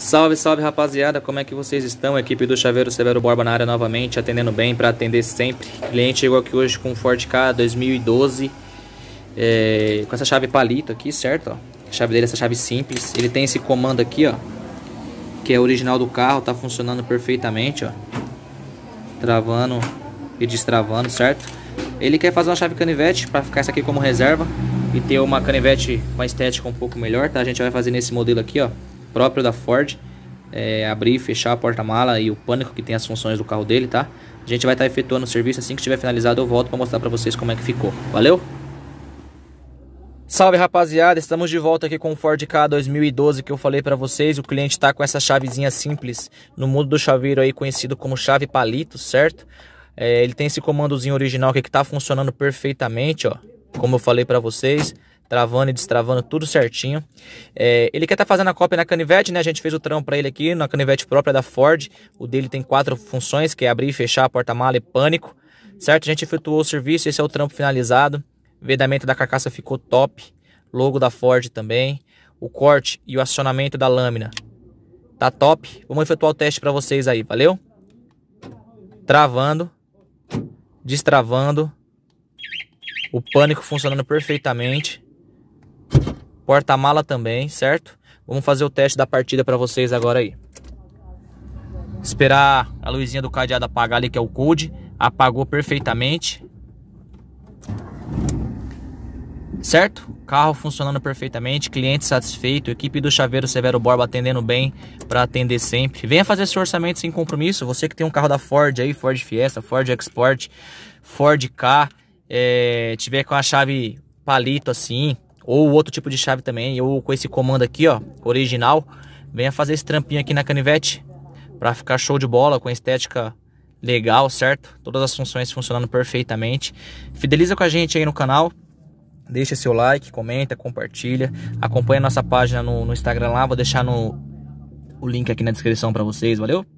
Salve, salve rapaziada, como é que vocês estão? equipe do Chaveiro Severo Borba na área novamente, atendendo bem para atender sempre. O cliente chegou aqui hoje com um Ford K 2012, é, com essa chave palito aqui, certo? Ó. A chave dele é essa chave simples. Ele tem esse comando aqui, ó, que é original do carro, tá funcionando perfeitamente, ó. Travando e destravando, certo? Ele quer fazer uma chave canivete para ficar essa aqui como reserva e ter uma canivete, uma estética um pouco melhor, tá? A gente vai fazer nesse modelo aqui, ó próprio da Ford. É, abrir e fechar a porta-mala e o pânico que tem as funções do carro dele, tá? A gente vai estar tá efetuando o serviço assim que estiver finalizado, eu volto para mostrar para vocês como é que ficou. Valeu? Salve rapaziada, estamos de volta aqui com o Ford K 2012 que eu falei para vocês. O cliente está com essa chavezinha simples no mundo do chaveiro aí conhecido como chave palito, certo? É, ele tem esse comandozinho original aqui que está funcionando perfeitamente, ó. Como eu falei para vocês, travando e destravando tudo certinho. É, ele quer estar tá fazendo a cópia na canivete, né? A gente fez o trampo para ele aqui na canivete própria da Ford. O dele tem quatro funções, que é abrir e fechar porta-mala e pânico, certo? A gente efetuou o serviço, esse é o trampo finalizado. O vedamento da carcaça ficou top. Logo da Ford também. O corte e o acionamento da lâmina tá top. Vamos efetuar o teste para vocês aí, valeu? Travando, destravando. O pânico funcionando perfeitamente porta-mala também, certo? Vamos fazer o teste da partida para vocês agora aí. Esperar a luzinha do cadeado apagar ali, que é o code. Apagou perfeitamente. Certo? Carro funcionando perfeitamente, cliente satisfeito, equipe do chaveiro Severo Borba atendendo bem para atender sempre. Venha fazer seu orçamento sem compromisso. Você que tem um carro da Ford aí, Ford Fiesta, Ford Export, Ford K, é, tiver com a chave palito assim, ou outro tipo de chave também. ou com esse comando aqui, ó, original, venha fazer esse trampinho aqui na canivete para ficar show de bola, com estética legal, certo? Todas as funções funcionando perfeitamente. Fideliza com a gente aí no canal. Deixa seu like, comenta, compartilha, acompanha nossa página no, no Instagram lá, vou deixar no, o link aqui na descrição para vocês, valeu?